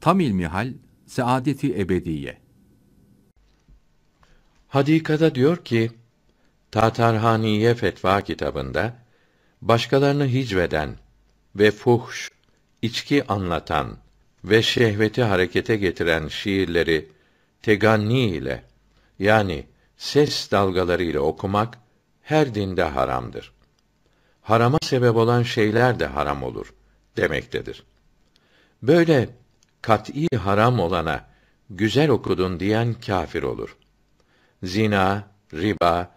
Tam ilmihal saadeti ebediye. Hadikada diyor ki, Tatarhaniye fetva kitabında, başkalarını hicveden ve fuhş, içki anlatan ve şehveti harekete getiren şiirleri teganni ile yani ses dalgaları ile okumak her dinde haramdır. Harama sebep olan şeyler de haram olur demektedir. Böyle kat'î haram olana güzel okudun diyen kafir olur. Zina, riba,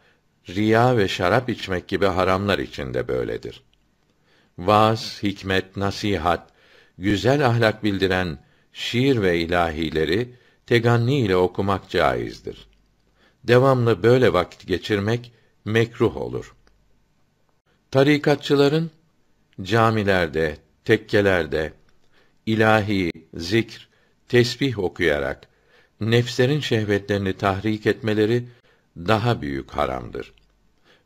riya ve şarap içmek gibi haramlar içinde böyledir. Vaz, hikmet, nasihat, güzel ahlak bildiren şiir ve ilahileri teganni ile okumak caizdir. Devamlı böyle vakit geçirmek mekruh olur. Tarikatçıların camilerde, tekkelerde, ilahi, zikr, tesbih okuyarak nefslerin şehvetlerini tahrik etmeleri daha büyük haramdır.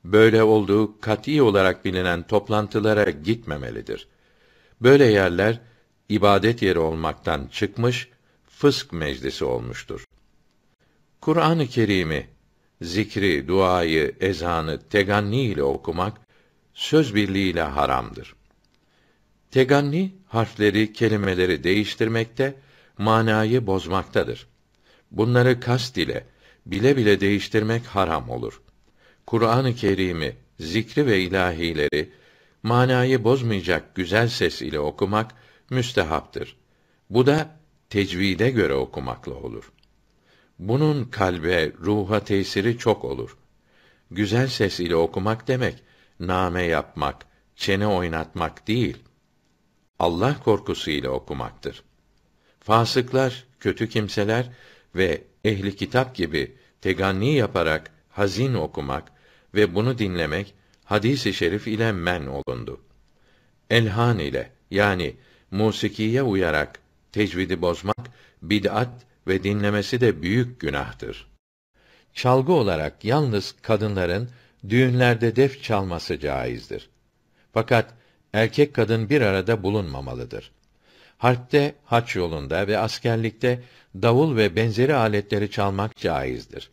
Böyle olduğu kat'î olarak bilinen toplantılara gitmemelidir. Böyle yerler ibadet yeri olmaktan çıkmış, fısk meclisi olmuştur. Kur'an-ı Kerim'i zikri, duayı, ezanı teganni ile okumak söz birliğiyle haramdır. Teganni harfleri, kelimeleri değiştirmekte, manayı bozmaktadır. Bunları kast ile bile bile değiştirmek haram olur. Kur'an-ı Kerim'i, zikri ve ilahileri manayı bozmayacak güzel ses ile okumak müstehaptır. Bu da tecvide göre okumakla olur. Bunun kalbe, ruha tesiri çok olur. Güzel ses ile okumak demek, name yapmak, çene oynatmak değil Allah korkusu ile okumaktır. Fasıklar, kötü kimseler ve ehli kitap gibi teganni yaparak hazin okumak ve bunu dinlemek hadisi şerif ile men olundu. Elhan ile yani musikiye uyarak tecvidi bozmak bid'at ve dinlemesi de büyük günahtır. Çalgı olarak yalnız kadınların düğünlerde def çalması caizdir. Fakat erkek kadın bir arada bulunmamalıdır. Harpte, haç yolunda ve askerlikte davul ve benzeri aletleri çalmak caizdir.